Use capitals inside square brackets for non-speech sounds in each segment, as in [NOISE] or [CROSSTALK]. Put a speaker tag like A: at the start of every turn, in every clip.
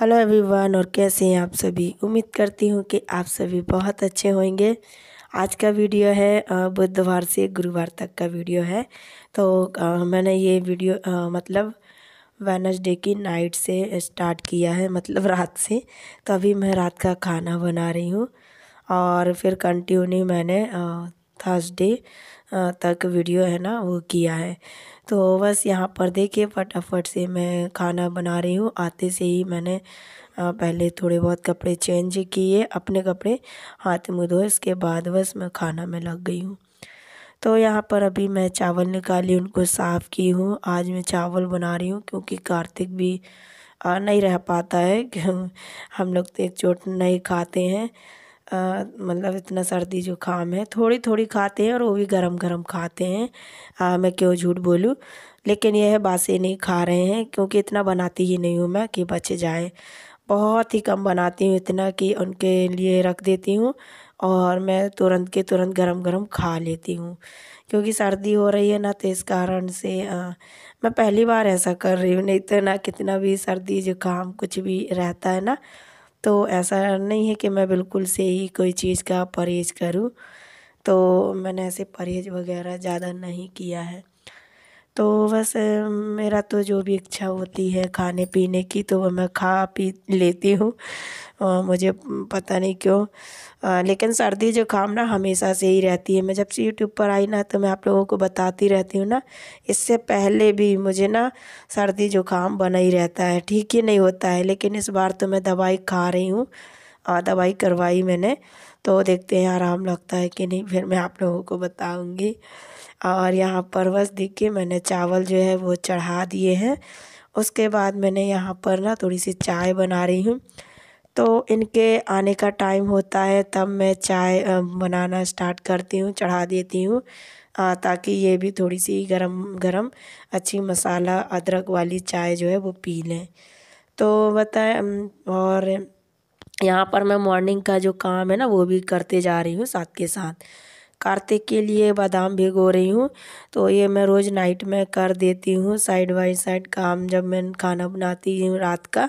A: hello everyone और कैसे हैं आप सभी उम्मीद करती हूँ कि आप सभी बहुत अच्छे होंगे आज का वीडियो है बुधवार से गुरुवार तक का वीडियो है तो मैंने ये वीडियो मतलब वेनसडे की नाइट से स्टार्ट किया है मतलब रात से तो अभी मैं रात का खाना बना रही हूँ और फिर कंटिन्यू मैंने थर्सडे तक वीडियो है ना वो किया है तो बस यहाँ पर देखिए फटाफट से मैं खाना बना रही हूँ आते से ही मैंने पहले थोड़े बहुत कपड़े चेंज किए अपने कपड़े हाथ मुँह धोए इसके बाद बस मैं खाना में लग गई हूँ तो यहाँ पर अभी मैं चावल निकाली उनको साफ़ की हूँ आज मैं चावल बना रही हूँ क्योंकि कार्तिक भी नहीं रह पाता है [LAUGHS] हम लोग तो एक चोट नहीं खाते हैं मतलब इतना सर्दी जुकाम है थोड़ी थोड़ी खाते हैं और वो भी गरम गरम खाते हैं आ, मैं क्यों झूठ बोलूँ लेकिन यह बासी नहीं खा रहे हैं क्योंकि इतना बनाती ही नहीं हूँ मैं कि बच जाए बहुत ही कम बनाती हूँ इतना कि उनके लिए रख देती हूँ और मैं तुरंत के तुरंत गरम गरम खा लेती हूँ क्योंकि सर्दी हो रही है ना तो इस कारण से आ, मैं पहली बार ऐसा कर रही हूँ नहीं तो ना कितना भी सर्दी जुकाम कुछ भी रहता है ना तो ऐसा नहीं है कि मैं बिल्कुल से ही कोई चीज़ का परहेज़ करूँ तो मैंने ऐसे परहेज़ वगैरह ज़्यादा नहीं किया है तो बस मेरा तो जो भी इच्छा होती है खाने पीने की तो वह मैं खा पी लेती हूँ मुझे पता नहीं क्यों आ, लेकिन सर्दी जुकाम ना हमेशा से ही रहती है मैं जब से यूट्यूब पर आई ना तो मैं आप लोगों को बताती रहती हूँ ना इससे पहले भी मुझे ना सर्दी जुकाम बना ही रहता है ठीक ही नहीं होता है लेकिन इस बार तो मैं दवाई खा रही हूँ दवाई करवाई मैंने तो देखते हैं आराम लगता है कि नहीं फिर मैं आप लोगों को बताऊंगी और यहाँ पर बस देखिए मैंने चावल जो है वो चढ़ा दिए हैं उसके बाद मैंने यहाँ पर ना थोड़ी सी चाय बना रही हूँ तो इनके आने का टाइम होता है तब मैं चाय बनाना स्टार्ट करती हूँ चढ़ा देती हूँ ताकि ये भी थोड़ी सी गरम गरम अच्छी मसाला अदरक वाली चाय जो है वो पी लें तो बताएं और यहाँ पर मैं मॉर्निंग का जो काम है ना वो भी करते जा रही हूँ साथ के साथ कार्तिक के लिए बादाम भिगो रही हूँ तो ये मैं रोज़ नाइट में कर देती हूँ साइड बाई साइड काम जब मैं खाना बनाती हूँ रात का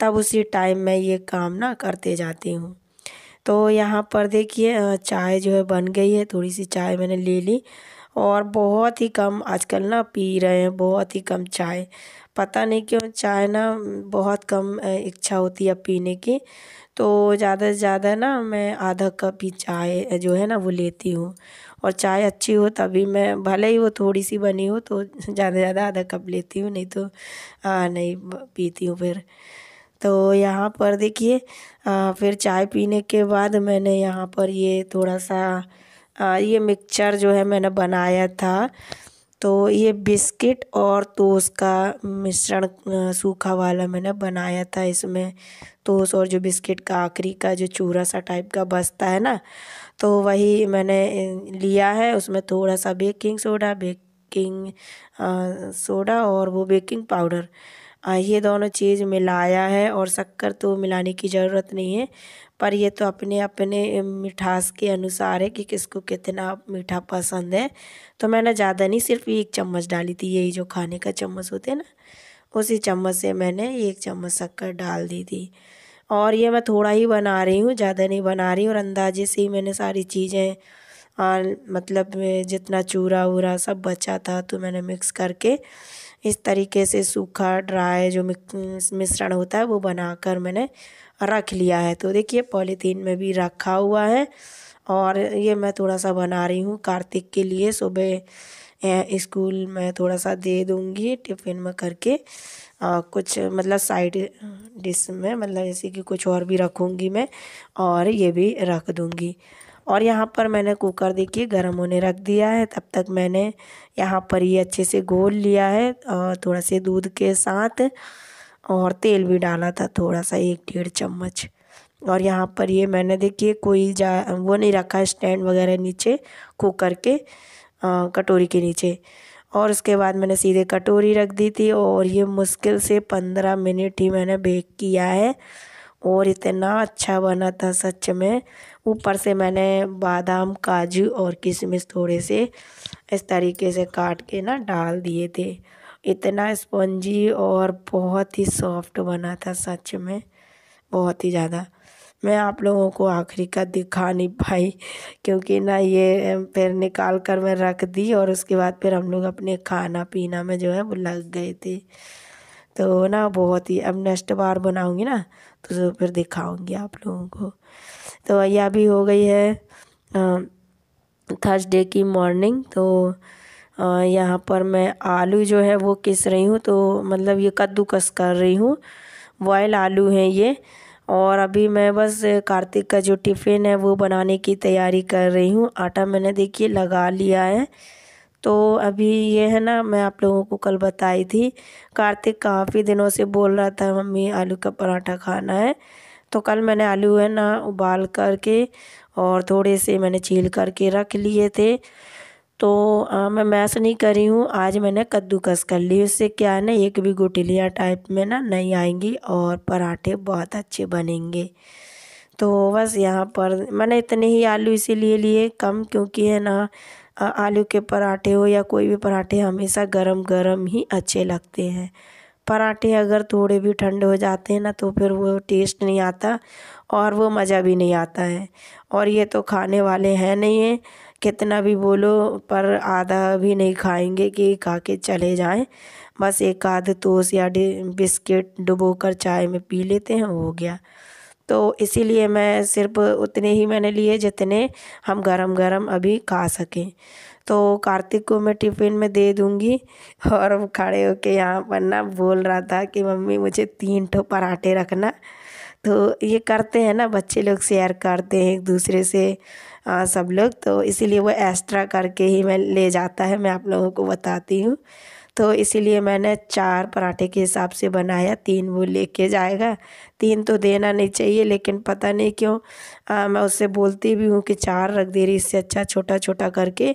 A: तब उसी टाइम में ये काम ना करते जाती हूँ तो यहाँ पर देखिए चाय जो है बन गई है थोड़ी सी चाय मैंने ले ली और बहुत ही कम आजकल ना पी रहे हैं बहुत ही कम चाय पता नहीं क्यों चाय ना बहुत कम इच्छा होती है पीने की तो ज़्यादा से ज़्यादा ना मैं आधा कप ही चाय जो है ना वो लेती हूँ और चाय अच्छी हो तभी मैं भले ही वो थोड़ी सी बनी हो तो ज़्यादा से ज़्यादा आधा कप लेती हूँ नहीं तो आ, नहीं पीती हूँ फिर तो यहाँ पर देखिए फिर चाय पीने के बाद मैंने यहाँ पर ये थोड़ा सा आ, ये मिक्सचर जो है मैंने बनाया था तो ये बिस्किट और तोस का मिश्रण सूखा वाला मैंने बनाया था इसमें तोस और जो बिस्किट का आखिरी का जो चूरा सा टाइप का बसता है ना तो वही मैंने लिया है उसमें थोड़ा सा बेकिंग सोडा बेकिंग सोडा और वो बेकिंग पाउडर ये दोनों चीज़ मिलाया है और शक्कर तो मिलाने की ज़रूरत नहीं है पर ये तो अपने अपने मिठास के अनुसार है कि किसको कितना मीठा पसंद है तो मैंने ज़्यादा नहीं सिर्फ एक चम्मच डाली थी यही जो खाने का चम्मच होते हैं ना उसी चम्मच से मैंने एक चम्मच शक्कर डाल दी थी और ये मैं थोड़ा ही बना रही हूँ ज़्यादा नहीं बना रही और अंदाजे से ही मैंने सारी चीज़ें और मतलब जितना चूरा वूरा सब बचा था तो मैंने मिक्स करके इस तरीके से सूखा ड्राई जो मिश्रण होता है वो बनाकर मैंने रख लिया है तो देखिए पॉलीथीन में भी रखा हुआ है और ये मैं थोड़ा सा बना रही हूँ कार्तिक के लिए सुबह स्कूल में थोड़ा सा दे दूँगी टिफ़िन में करके आ, कुछ मतलब साइड डिश में मतलब जैसे कि कुछ और भी रखूँगी मैं और ये भी रख दूँगी और यहाँ पर मैंने कुकर देखिए गर्म होने रख दिया है तब तक मैंने यहाँ पर ये अच्छे से घोल लिया है और थोड़ा से दूध के साथ और तेल भी डाला था थोड़ा सा एक डेढ़ चम्मच और यहाँ पर ये मैंने देखिए कोई जा वो नहीं रखा स्टैंड वगैरह नीचे कुकर के आ, कटोरी के नीचे और उसके बाद मैंने सीधे कटोरी रख दी थी और ये मुश्किल से पंद्रह मिनट ही मैंने बेक किया है और इतना अच्छा बना था सच में ऊपर से मैंने बादाम काजू और किशमिश थोड़े से इस तरीके से काट के ना डाल दिए थे इतना स्पंजी और बहुत ही सॉफ्ट बना था सच में बहुत ही ज़्यादा मैं आप लोगों को आखिरी का दिखा नहीं पाई क्योंकि ना ये फिर निकाल कर मैं रख दी और उसके बाद फिर हम लोग अपने खाना पीना में जो है वो लग गए थे तो ना बहुत ही अब नेक्स्ट बार बनाऊँगी ना तो फिर दिखाऊँगी आप लोगों को तो यह भी हो गई है थर्सडे की मॉर्निंग तो यहाँ पर मैं आलू जो है वो किस रही हूँ तो मतलब ये कद्दूकस कर रही हूँ बॉयल आलू हैं ये और अभी मैं बस कार्तिक का जो टिफ़िन है वो बनाने की तैयारी कर रही हूँ आटा मैंने देखिए लगा लिया है तो अभी ये है ना मैं आप लोगों को कल बताई थी कार्तिक काफ़ी दिनों से बोल रहा था मम्मी आलू का पराठा खाना है तो कल मैंने आलू है ना उबाल करके और थोड़े से मैंने छील करके रख लिए थे तो आ, मैं मैस नहीं करी हूँ आज मैंने कद्दूकस कर ली उससे क्या है ना एक भी गुटलियाँ टाइप में ना नहीं आएंगी और पराठे बहुत अच्छे बनेंगे तो बस यहाँ पर मैंने इतने ही आलू इसीलिए लिए कम क्योंकि है ना आलू के पराठे हो या कोई भी पराठे हमेशा गरम गरम ही अच्छे लगते हैं पराठे अगर थोड़े भी ठंडे हो जाते हैं ना तो फिर वो टेस्ट नहीं आता और वो मज़ा भी नहीं आता है और ये तो खाने वाले हैं नहीं हैं कितना भी बोलो पर आधा भी नहीं खाएंगे कि खा के चले जाएं बस एक आध तो या बिस्किट डुबो कर चाय में पी लेते हैं हो गया तो इसीलिए मैं सिर्फ उतने ही मैंने लिए जितने हम गरम गरम अभी खा सकें तो कार्तिक को मैं टिफ़िन में दे दूँगी और खड़े होके यहाँ पर ना बोल रहा था कि मम्मी मुझे तीन ठो पराठे रखना तो ये करते हैं ना बच्चे लोग शेयर करते हैं एक दूसरे से आ, सब लोग तो इसीलिए वो एक्स्ट्रा करके ही मैं ले जाता है मैं आप लोगों को बताती हूँ तो इसीलिए मैंने चार पराठे के हिसाब से बनाया तीन वो लेके जाएगा तीन तो देना नहीं चाहिए लेकिन पता नहीं क्यों आ, मैं उससे बोलती भी हूँ कि चार रख दे रही इससे अच्छा छोटा छोटा करके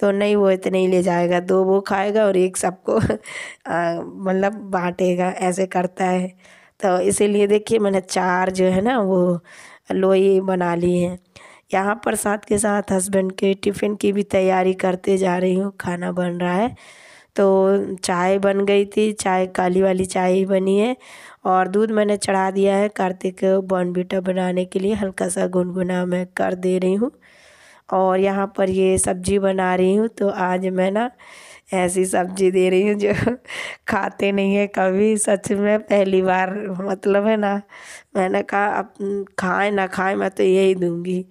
A: तो नहीं वो इतने ही ले जाएगा दो वो खाएगा और एक सबको [LAUGHS] मतलब बाँटेगा ऐसे करता है तो इसीलिए देखिए मैंने चार जो है ना वो लोई बना ली है यहाँ पर साथ के साथ हस्बैंड के टिफ़िन की भी तैयारी करते जा रही हूँ खाना बन रहा है तो चाय बन गई थी चाय काली वाली चाय ही बनी है और दूध मैंने चढ़ा दिया है कार्तिक बॉर्नबीटा बनाने के लिए हल्का सा गुनगुना मैं कर दे रही हूँ और यहाँ पर ये सब्जी बना रही हूँ तो आज मैं ना ऐसी सब्जी दे रही हूँ जो खाते नहीं है कभी सच में पहली बार मतलब है ना मैंने कहा अब खाएं ना खाएं मैं तो यही दूंगी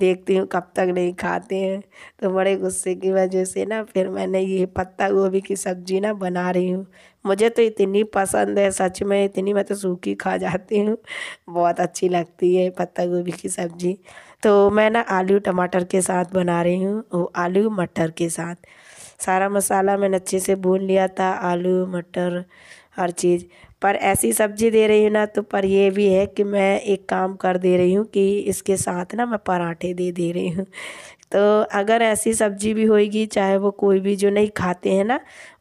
A: देखती हूँ कब तक नहीं खाते हैं तो बड़े गुस्से की वजह से ना फिर मैंने ये पत्ता गोभी की सब्जी ना बना रही हूँ मुझे तो इतनी पसंद है सच में इतनी मैं तो सूखी खा जाती हूँ बहुत अच्छी लगती है पत्ता गोभी की सब्जी तो मैं ना आलू टमाटर के साथ बना रही हूँ वो आलू मटर के साथ सारा मसाला मैंने अच्छे से भून लिया था आलू मटर हर चीज़ पर ऐसी सब्ज़ी दे रही हूँ ना तो पर ये भी है कि मैं एक काम कर दे रही हूँ कि इसके साथ ना मैं पराठे दे दे रही हूँ तो अगर ऐसी सब्ज़ी भी होएगी चाहे वो कोई भी जो नहीं खाते हैं ना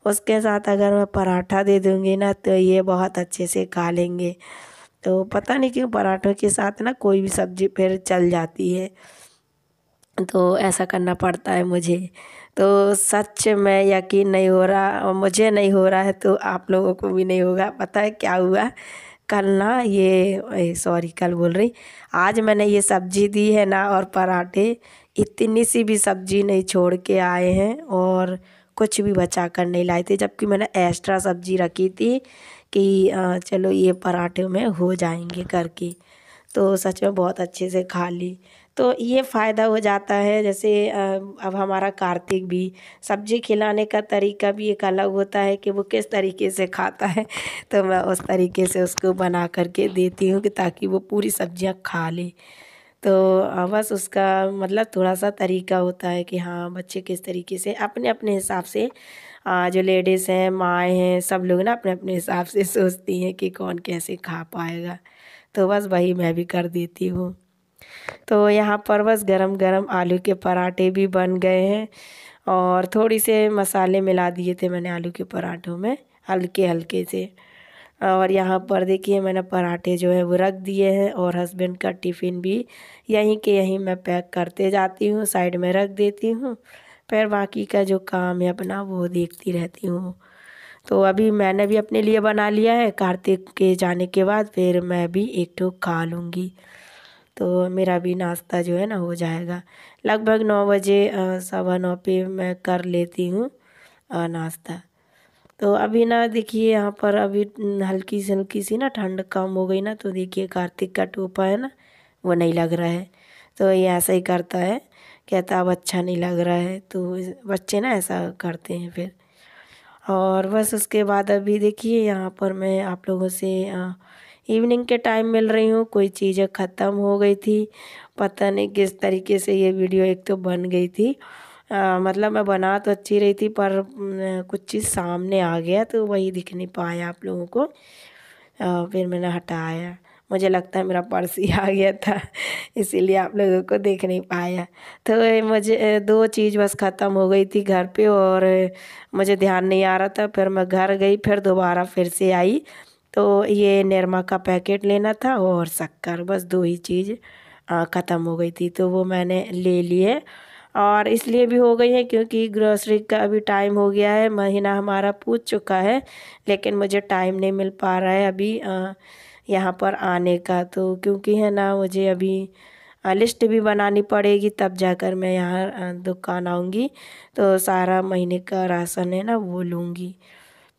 A: उसके साथ अगर मैं पराठा दे दूँगी ना तो ये बहुत अच्छे से खा लेंगे तो पता नहीं क्यों पराठों के साथ ना कोई भी सब्ज़ी फिर चल जाती है तो ऐसा करना पड़ता है मुझे तो सच में यकीन नहीं हो रहा और मुझे नहीं हो रहा है तो आप लोगों को भी नहीं होगा पता है क्या हुआ कल ना ये सॉरी कल बोल रही आज मैंने ये सब्जी दी है ना और पराठे इतनी सी भी सब्जी नहीं छोड़ के आए हैं और कुछ भी बचा कर नहीं लाए थे जबकि मैंने एक्स्ट्रा सब्जी रखी थी कि चलो ये पराठे में हो जाएंगे करके तो सच में बहुत अच्छे से खा ली तो ये फ़ायदा हो जाता है जैसे अब हमारा कार्तिक भी सब्ज़ी खिलाने का तरीका भी एक अलग होता है कि वो किस तरीके से खाता है [LAUGHS] तो मैं उस तरीके से उसको बना करके देती हूँ कि ताकि वो पूरी सब्जियाँ खा ले तो बस उसका मतलब थोड़ा सा तरीका होता है कि हाँ बच्चे किस तरीके से अपने अपने हिसाब से जो लेडीज़ हैं माएँ हैं सब लोग ना अपने अपने हिसाब से सोचती हैं कि कौन कैसे खा पाएगा तो बस वही मैं भी कर देती हूँ तो यहाँ पर बस गरम गरम आलू के पराठे भी बन गए हैं और थोड़ी से मसाले मिला दिए थे मैंने आलू के पराठों में हल्के हल्के से और यहाँ पर देखिए मैंने पराठे जो है वो रख दिए हैं और हस्बैंड का टिफ़िन भी यहीं के यहीं मैं पैक करते जाती हूँ साइड में रख देती हूँ फिर बाकी का जो काम है अपना वो देखती रहती हूँ तो अभी मैंने भी अपने लिए बना लिया है कार्तिक के जाने के बाद फिर मैं भी एक ठो खा लूँगी तो मेरा भी नाश्ता जो है ना हो जाएगा लगभग नौ बजे सवा नौ पे मैं कर लेती हूँ नाश्ता तो अभी ना देखिए यहाँ पर अभी हल्की सी हल्की सी ना ठंड कम हो गई ना तो देखिए कार्तिक का टोपा है ना वो नहीं लग रहा है तो ये ऐसा ही करता है कहता अब अच्छा नहीं लग रहा है तो बच्चे ना ऐसा करते हैं फिर और बस उसके बाद अभी देखिए यहाँ पर मैं आप लोगों से इवनिंग के टाइम मिल रही हूँ कोई चीज़ें ख़त्म हो गई थी पता नहीं किस तरीके से ये वीडियो एक तो बन गई थी आ, मतलब मैं बना तो अच्छी रही थी पर कुछ चीज़ सामने आ गया तो वही दिख नहीं पाया आप लोगों को आ, फिर मैंने हटाया मुझे लगता है मेरा पर्स ही आ गया था इसीलिए आप लोगों को देख नहीं पाया तो मुझे दो चीज़ बस ख़त्म हो गई थी घर पे और मुझे ध्यान नहीं आ रहा था फिर मैं घर गई फिर दोबारा फिर से आई तो ये निरमा का पैकेट लेना था और शक्कर बस दो ही चीज़ ख़त्म हो गई थी तो वो मैंने ले लिए और इसलिए भी हो गई है क्योंकि ग्रोसरी का अभी टाइम हो गया है महीना हमारा पूछ चुका है लेकिन मुझे टाइम नहीं मिल पा रहा है अभी यहाँ पर आने का तो क्योंकि है ना मुझे अभी लिस्ट भी बनानी पड़ेगी तब जाकर मैं यहाँ दुकान आऊँगी तो सारा महीने का राशन है ना वो लूँगी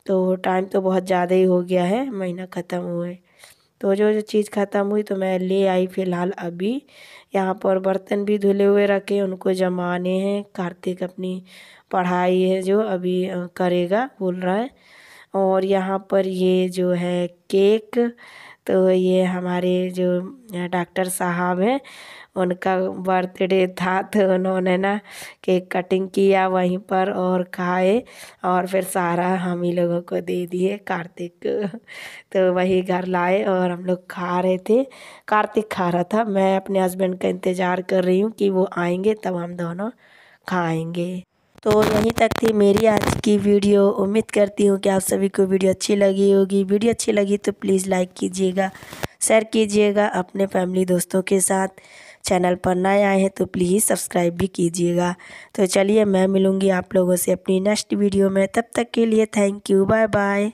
A: तो टाइम तो बहुत ज़्यादा ही हो गया है महीना ख़त्म हुए तो जो जो चीज़ ख़त्म हुई तो मैं ले आई फ़िलहाल अभी यहाँ पर बर्तन भी धुले हुए रखे उनको जमाने हैं कार्तिक अपनी पढ़ाई है जो अभी करेगा बोल रहा है और यहाँ पर ये जो है केक तो ये हमारे जो डॉक्टर साहब हैं उनका बर्थडे था तो उन्होंने ना केक कटिंग किया वहीं पर और खाए और फिर सारा हम ही लोगों को दे दिए कार्तिक तो वही घर लाए और हम लोग खा रहे थे कार्तिक खा रहा था मैं अपने हस्बैंड का इंतज़ार कर रही हूँ कि वो आएंगे तब हम दोनों खाएंगे तो यहीं तक थी मेरी आज की वीडियो उम्मीद करती हूँ कि आप सभी को वीडियो अच्छी लगी होगी वीडियो अच्छी लगी तो प्लीज़ लाइक कीजिएगा शेयर कीजिएगा अपने फैमिली दोस्तों के साथ चैनल पर नए आए हैं तो प्लीज़ सब्सक्राइब भी कीजिएगा तो चलिए मैं मिलूँगी आप लोगों से अपनी नेक्स्ट वीडियो में तब तक के लिए थैंक यू बाय बाय